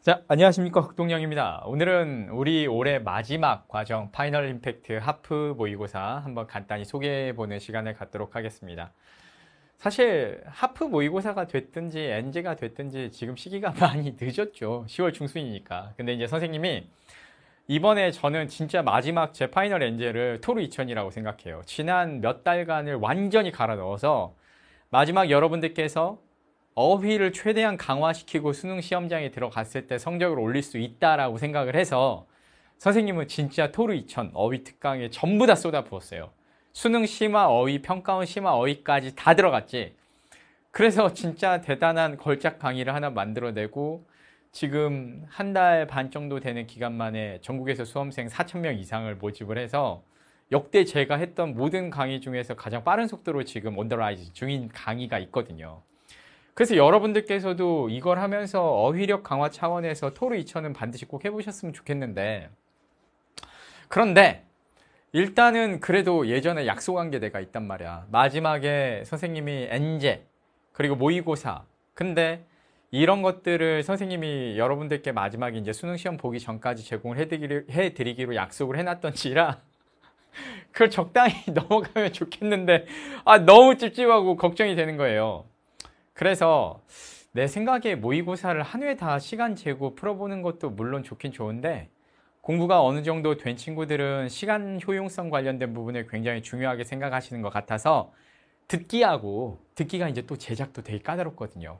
자, 안녕하십니까. 흑동영입니다 오늘은 우리 올해 마지막 과정 파이널 임팩트 하프 모의고사 한번 간단히 소개해보는 시간을 갖도록 하겠습니다. 사실 하프 모의고사가 됐든지 엔제가 됐든지 지금 시기가 많이 늦었죠. 10월 중순이니까. 근데 이제 선생님이 이번에 저는 진짜 마지막 제 파이널 엔제를 토르 2000이라고 생각해요. 지난 몇 달간을 완전히 갈아 넣어서 마지막 여러분들께서 어휘를 최대한 강화시키고 수능 시험장에 들어갔을 때 성적을 올릴 수 있다라고 생각을 해서 선생님은 진짜 토르 2000 어휘 특강에 전부 다 쏟아부었어요. 수능 심화 어휘, 평가원 심화 어휘까지 다 들어갔지. 그래서 진짜 대단한 걸작 강의를 하나 만들어내고 지금 한 달 반 정도 되는 기간 만에 전국에서 수험생 4,000명 이상을 모집을 해서 역대 제가 했던 모든 강의 중에서 가장 빠른 속도로 지금 온더라이즈 중인 강의가 있거든요. 그래서 여러분들께서도 이걸 하면서 어휘력 강화 차원에서 토르 2천은 반드시 꼭 해보셨으면 좋겠는데 그런데 일단은 그래도 예전에 약속한 게 내가 있단 말이야. 마지막에 선생님이 엔제 그리고 모의고사 근데 이런 것들을 선생님이 여러분들께 마지막에 이제 수능 시험 보기 전까지 제공을 해드리기로, 해드리기로 약속을 해놨던지라 그걸 적당히 넘어가면 좋겠는데 아 너무 찝찝하고 걱정이 되는 거예요. 그래서 내 생각에 모의고사를 한 회 다 시간 재고 풀어보는 것도 물론 좋긴 좋은데 공부가 어느 정도 된 친구들은 시간 효용성 관련된 부분을 굉장히 중요하게 생각하시는 것 같아서 듣기하고 듣기가 이제 또 제작도 되게 까다롭거든요.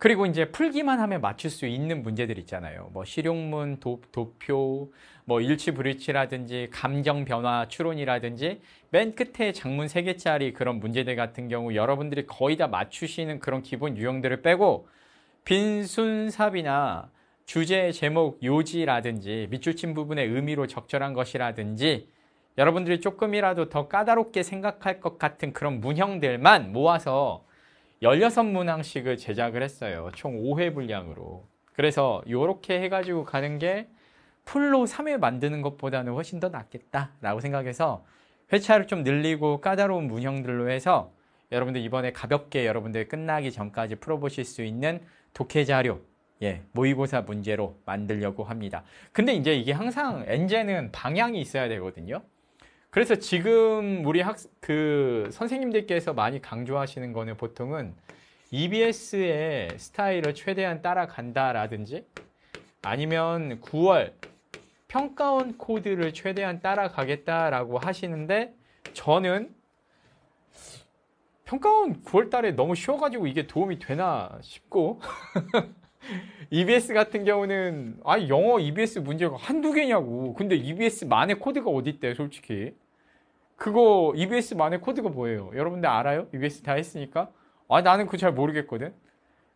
그리고 이제 풀기만 하면 맞출 수 있는 문제들 있잖아요. 뭐 실용문, 도, 도표, 뭐 일치 불일치라든지 감정 변화 추론이라든지 맨 끝에 장문 3개짜리 그런 문제들 같은 경우 여러분들이 거의 다 맞추시는 그런 기본 유형들을 빼고 빈순삽이나 주제, 제목, 요지라든지 밑줄친 부분의 의미로 적절한 것이라든지 여러분들이 조금이라도 더 까다롭게 생각할 것 같은 그런 문형들만 모아서 16문항씩을 제작을 했어요. 총 5회 분량으로. 그래서 이렇게 해가지고 가는 게 풀로 3회 만드는 것보다는 훨씬 더 낫겠다라고 생각해서 회차를 좀 늘리고 까다로운 문형들로 해서 여러분들 이번에 가볍게 여러분들 끝나기 전까지 풀어보실 수 있는 독해 자료 예, 모의고사 문제로 만들려고 합니다. 근데 이제 이게 항상 엔제는 방향이 있어야 되거든요. 그래서 지금 우리 학, 그 선생님들께서 많이 강조하시는 거는 보통은 EBS의 스타일을 최대한 따라간다라든지 아니면 9월 평가원 코드를 최대한 따라가겠다라고 하시는데 저는 평가원 9월 달에 너무 쉬워가지고 이게 도움이 되나 싶고 EBS e 같은 경우는 아 영어 EBS 문제가 한두 개냐고 근데 EBS만의 코드가 어디 있대 솔직히 그거 EBS만의 코드가 뭐예요 여러분들 알아요? EBS 다 했으니까 아 나는 그거 잘 모르겠거든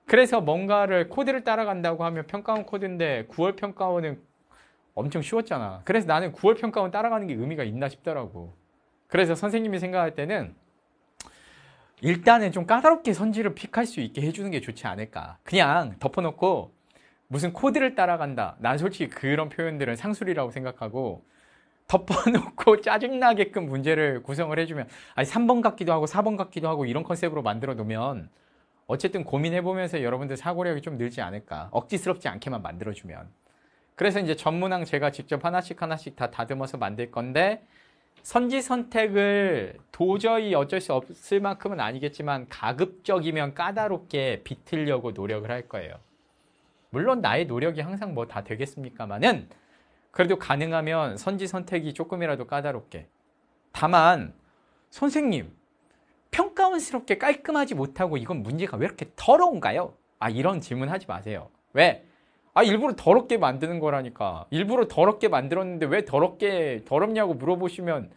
그래서 뭔가를 코드를 따라간다고 하면 평가원 코드인데 9월 평가원은 엄청 쉬웠잖아 그래서 나는 9월 평가원 따라가는 게 의미가 있나 싶더라고 그래서 선생님이 생각할 때는 일단은 좀 까다롭게 선지를 픽할 수 있게 해주는 게 좋지 않을까 그냥 덮어놓고 무슨 코드를 따라간다 난 솔직히 그런 표현들은 상술이라고 생각하고 덮어놓고 짜증나게끔 문제를 구성을 해주면 아니 3번 같기도 하고 4번 같기도 하고 이런 컨셉으로 만들어 놓으면 어쨌든 고민해보면서 여러분들 사고력이 좀 늘지 않을까 억지스럽지 않게만 만들어주면 그래서 이제 전문항 제가 직접 하나씩 하나씩 다 다듬어서 만들 건데 선지 선택을 도저히 어쩔 수 없을 만큼은 아니겠지만 가급적이면 까다롭게 비틀려고 노력을 할 거예요. 물론 나의 노력이 항상 뭐 다 되겠습니까마는 그래도 가능하면 선지 선택이 조금이라도 까다롭게. 다만 선생님 평가원스럽게 깔끔하지 못하고 이건 문제가 왜 이렇게 더러운가요? 아 이런 질문 하지 마세요. 왜? 아 일부러 더럽게 만드는 거라니까 일부러 더럽게 만들었는데 왜 더럽게 더럽냐고 물어보시면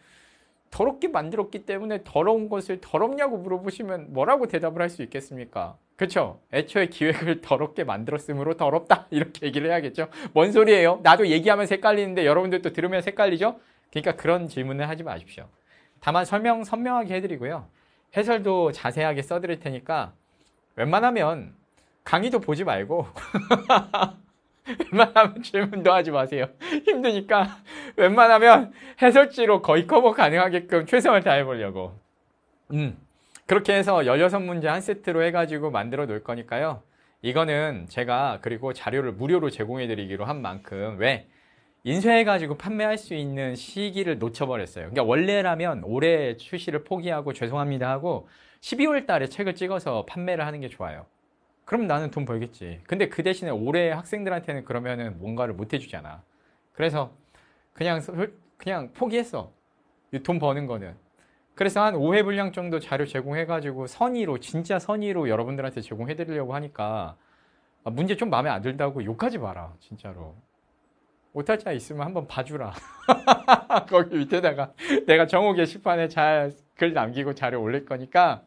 더럽게 만들었기 때문에 더러운 것을 더럽냐고 물어보시면 뭐라고 대답을 할 수 있겠습니까? 그렇죠? 애초에 기획을 더럽게 만들었으므로 더럽다 이렇게 얘기를 해야겠죠? 뭔 소리예요? 나도 얘기하면 색깔리는데 여러분들도 들으면 색깔리죠? 그러니까 그런 질문을 하지 마십시오. 다만 설명 선명하게 해드리고요. 해설도 자세하게 써드릴 테니까 웬만하면 강의도 보지 말고 웬만하면 질문도 하지 마세요. 힘드니까 웬만하면 해설지로 거의 커버 가능하게끔 최선을 다해 보려고. 음. 그렇게 해서 16문제 한 세트로 해가지고 만들어 놓을 거니까요. 이거는 제가 그리고 자료를 무료로 제공해 드리기로 한 만큼 왜 인쇄해가지고 판매할 수 있는 시기를 놓쳐버렸어요. 그러니까 원래라면 올해 출시를 포기하고 죄송합니다 하고 12월 달에 책을 찍어서 판매를 하는 게 좋아요. 그럼 나는 돈 벌겠지 근데 그 대신에 올해 학생들한테는 그러면은 뭔가를 못 해주잖아 그래서 그냥 그냥 포기했어 이 돈 버는 거는 그래서 한 5회 분량 정도 자료 제공해가지고 선의로 진짜 선의로 여러분들한테 제공해드리려고 하니까 아, 문제 좀 마음에 안 들다고 욕하지 마라 진짜로 오탈자 있으면 한번 봐주라 거기 밑에다가 내가 정오 게시판에 잘 글 남기고 자료 올릴 거니까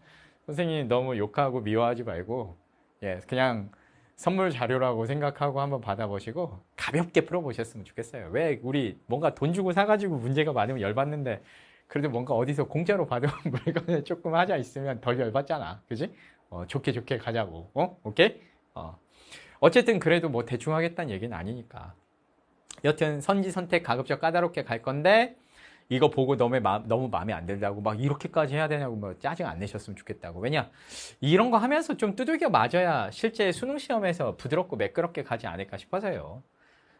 선생님 너무 욕하고 미워하지 말고 예, 그냥 선물 자료라고 생각하고 한번 받아보시고 가볍게 풀어보셨으면 좋겠어요. 왜 우리 뭔가 돈 주고 사가지고 문제가 많으면 열받는데 그래도 뭔가 어디서 공짜로 받은 물건에 조금 하자 있으면 덜 열받잖아. 그지? 어, 좋게 좋게 가자고. 어? 오케이? 어. 어쨌든 그래도 뭐 대충 하겠다는 얘기는 아니니까. 여튼 선지 선택 가급적 까다롭게 갈 건데 이거 보고 너무, 마, 너무 마음에 안 들다고 막 이렇게까지 해야 되냐고 막 뭐 짜증 안 내셨으면 좋겠다고. 왜냐? 이런 거 하면서 좀 두들겨 맞아야 실제 수능 시험에서 부드럽고 매끄럽게 가지 않을까 싶어서요.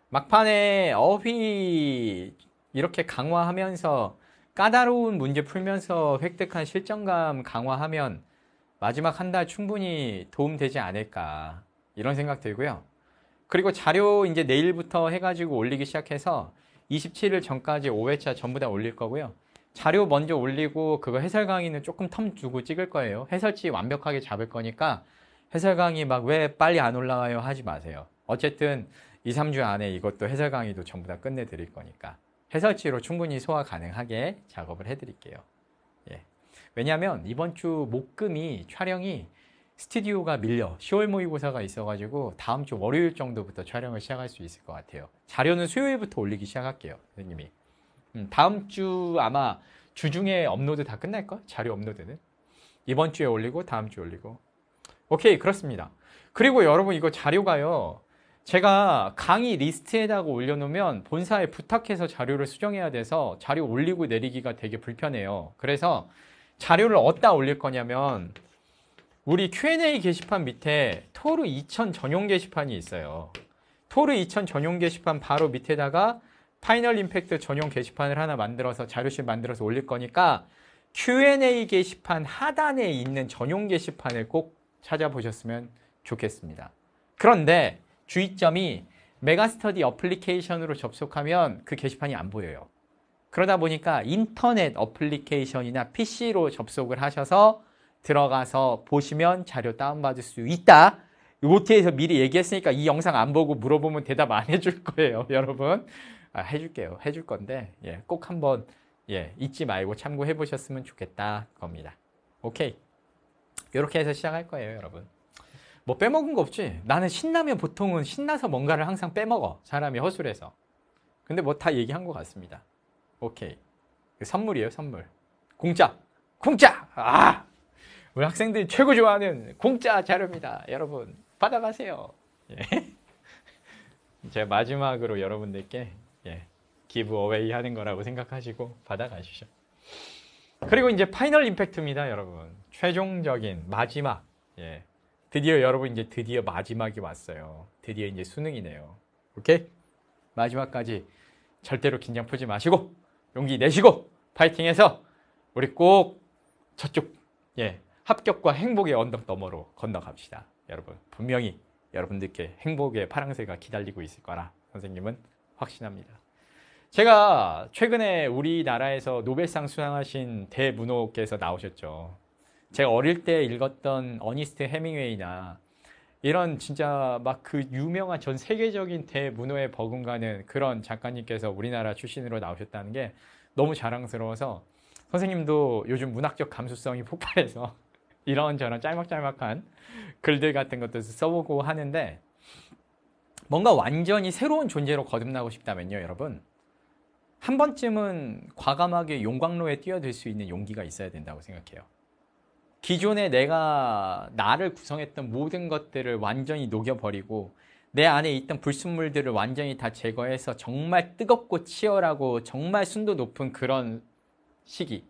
막판에 어휘 이렇게 강화하면서 까다로운 문제 풀면서 획득한 실전감 강화하면 마지막 한 달 충분히 도움되지 않을까 이런 생각 들고요. 그리고 자료 이제 내일부터 해가지고 올리기 시작해서 27일 전까지 5회차 전부 다 올릴 거고요. 자료 먼저 올리고 그거 해설 강의는 조금 텀 주고 찍을 거예요. 해설치 완벽하게 잡을 거니까 해설 강의 막 왜 빨리 안 올라와요 하지 마세요. 어쨌든 2, 3주 안에 이것도 해설 강의도 전부 다 끝내드릴 거니까 해설치로 충분히 소화 가능하게 작업을 해드릴게요. 예. 왜냐하면 이번 주 목금이 촬영이 스튜디오가 밀려 10월 모의고사가 있어가지고 다음 주 월요일 정도부터 촬영을 시작할 수 있을 것 같아요. 자료는 수요일부터 올리기 시작할게요. 선생님이. 음, 다음 주 아마 주중에 업로드 다 끝날걸? 자료 업로드는? 이번 주에 올리고 다음 주에 올리고 오케이 그렇습니다. 그리고 여러분 이거 자료가요. 제가 강의 리스트에다가 올려놓으면 본사에 부탁해서 자료를 수정해야 돼서 자료 올리고 내리기가 되게 불편해요. 그래서 자료를 어디다 올릴 거냐면 우리 Q&A 게시판 밑에 토르 2000 전용 게시판이 있어요. 토르 2000 전용 게시판 바로 밑에다가 파이널 임팩트 전용 게시판을 하나 만들어서 자료실 만들어서 올릴 거니까 Q&A 게시판 하단에 있는 전용 게시판을 꼭 찾아보셨으면 좋겠습니다. 그런데 주의점이 메가스터디 어플리케이션으로 접속하면 그 게시판이 안 보여요. 그러다 보니까 인터넷 어플리케이션이나 PC로 접속을 하셔서 들어가서 보시면 자료 다운받을 수 있다. 로티에서 미리 얘기했으니까 이 영상 안 보고 물어보면 대답 안 해줄 거예요, 여러분. 아, 해줄게요. 해줄 건데 예, 꼭 한번 예, 잊지 말고 참고해 보셨으면 좋겠다 겁니다. 오케이. 이렇게 해서 시작할 거예요, 여러분. 뭐 빼먹은 거 없지? 나는 신나면 보통은 신나서 뭔가를 항상 빼먹어. 사람이 허술해서. 근데 뭐 다 얘기한 것 같습니다. 오케이. 선물이에요, 선물. 공짜! 공짜! 아! 우리 학생들이 최고 좋아하는 공짜 자료입니다. 여러분 받아가세요. 예. 제 마지막으로 여러분들께 예, 기부 어웨이 하는 거라고 생각하시고 받아가시죠. 그리고 이제 파이널 임팩트입니다, 여러분. 최종적인 마지막. 예. 드디어 여러분 이제 드디어 마지막이 왔어요. 드디어 이제 수능이네요. 오케이? 마지막까지 절대로 긴장 풀지 마시고 용기 내시고 파이팅해서 우리 꼭 저쪽 예 합격과 행복의 언덕 너머로 건너갑시다. 여러분 분명히 여러분들께 행복의 파랑새가 기다리고 있을 거라 선생님은 확신합니다. 제가 최근에 우리나라에서 노벨상 수상하신 대문호께서 나오셨죠. 제가 어릴 때 읽었던 어니스트 헤밍웨이나 이런 진짜 막 그 유명한 전 세계적인 대문호에 버금가는 그런 작가님께서 우리나라 출신으로 나오셨다는 게 너무 자랑스러워서 선생님도 요즘 문학적 감수성이 폭발해서 이런저런 짤막짤막한 글들 같은 것도 써보고 하는데 뭔가 완전히 새로운 존재로 거듭나고 싶다면요 여러분 한 번쯤은 과감하게 용광로에 뛰어들 수 있는 용기가 있어야 된다고 생각해요 기존에 내가 나를 구성했던 모든 것들을 완전히 녹여버리고 내 안에 있던 불순물들을 완전히 다 제거해서 정말 뜨겁고 치열하고 정말 순도 높은 그런 시기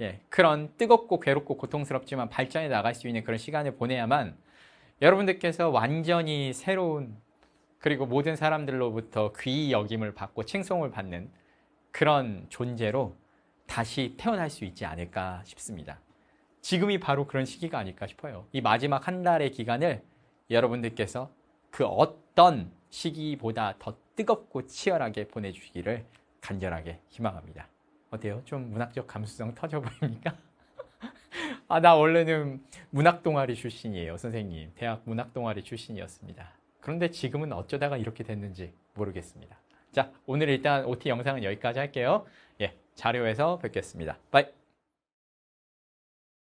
예, 그런 뜨겁고 괴롭고 고통스럽지만 발전해 나갈 수 있는 그런 시간을 보내야만 여러분들께서 완전히 새로운 그리고 모든 사람들로부터 귀히 여김을 받고 칭송을 받는 그런 존재로 다시 태어날 수 있지 않을까 싶습니다. 지금이 바로 그런 시기가 아닐까 싶어요. 이 마지막 한 달의 기간을 여러분들께서 그 어떤 시기보다 더 뜨겁고 치열하게 보내주시기를 간절하게 희망합니다. 어때요? 좀 문학적 감수성 터져 보입니까? 아, 나 원래는 문학 동아리 출신이에요, 선생님. 대학 문학 동아리 출신이었습니다. 그런데 지금은 어쩌다가 이렇게 됐는지 모르겠습니다. 자, 오늘 일단 OT 영상은 여기까지 할게요. 예, 자료에서 뵙겠습니다. 바이!